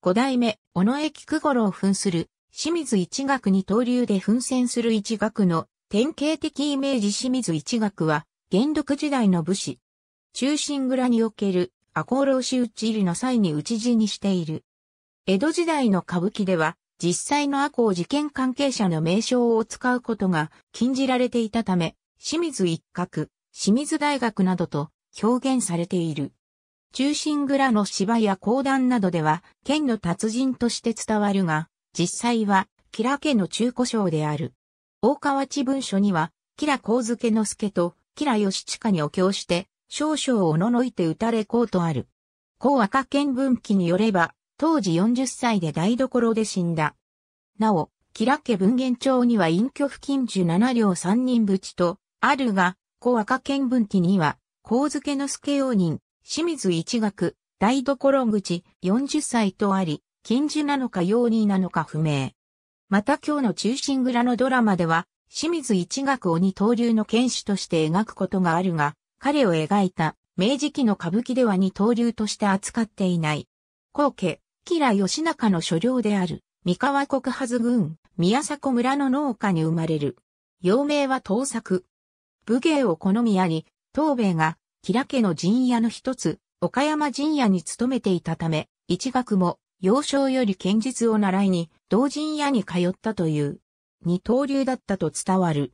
五代目、尾上菊五郎扮する、清水一学に刀流で奮戦する一学の典型的イメージ清水一学は、元禄時代の武士。中心蔵における赤穂浪士討ち入りの際に討ち死にしている。江戸時代の歌舞伎では、実際の赤穂事件関係者の名称を使うことが禁じられていたため、清水一角、清水大学などと表現されている。中心蔵の芝や講談などでは、剣の達人として伝わるが、実際は、キラ家の中古賞である。大河内文書には、キラ光介之助と、キラ義親にお経して、少々おののいて打たれこうとある。高赤剣文記によれば、当時40歳で台所で死んだ。なお、キラ家文言帳には隠居付近樹7両3人淵と、あるが、高赤剣文記には、光介之助用人、清水一学、台所口、40歳とあり、近似なのか容認なのか不明。また今日の中心蔵のドラマでは、清水一学を二刀流の剣士として描くことがあるが、彼を描いた明治期の歌舞伎では二刀流として扱っていない。後家、吉良義仲の所領である、三河国恥郡、宮迫村の農家に生まれる。幼名は盗作。武芸を好みあり、東米が吉良家の陣屋の一つ、岡山陣屋に勤めていたため、一学も幼少より剣術を習いに、同陣屋に通ったという、二刀流だったと伝わる。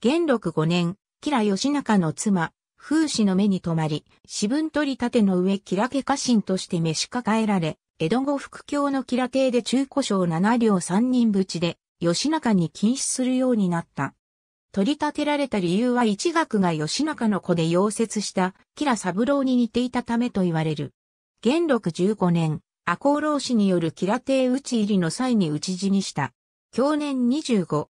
元禄五年、吉良義仲の妻、風氏の目に留まり、四分取り立ての上吉良家家臣として召し抱えられ、江戸後副教の吉良邸で中古を七両三人ぶちで、義仲に禁止するようになった。取り立てられた理由は一学が吉中の子で溶接した、吉良三郎に似ていたためと言われる。元禄15年、赤穂浪士による吉良邸討ち入りの際に討ち死にした。去年25。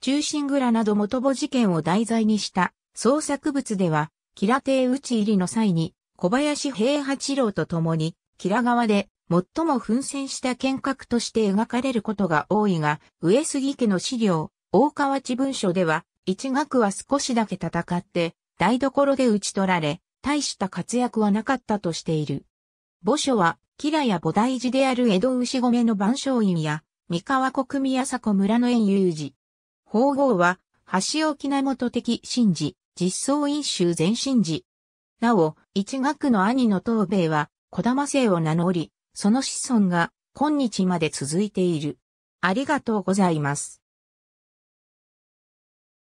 忠臣蔵など元母事件を題材にした創作物では、吉良邸討ち入りの際に、小林平八郎と共に、吉良川で最も奮戦した剣客として描かれることが多いが、上杉家の資料、大河内文書では、一学は少しだけ戦って、台所で打ち取られ、大した活躍はなかったとしている。墓所は、キラや菩提寺である江戸牛込の万象院や、三河国宮迫村の園遊寺。法号は、橋沖名元的神事、実相院集全神事。なお、一学の兄の東米は、小玉姓を名乗り、その子孫が今日まで続いている。ありがとうございます。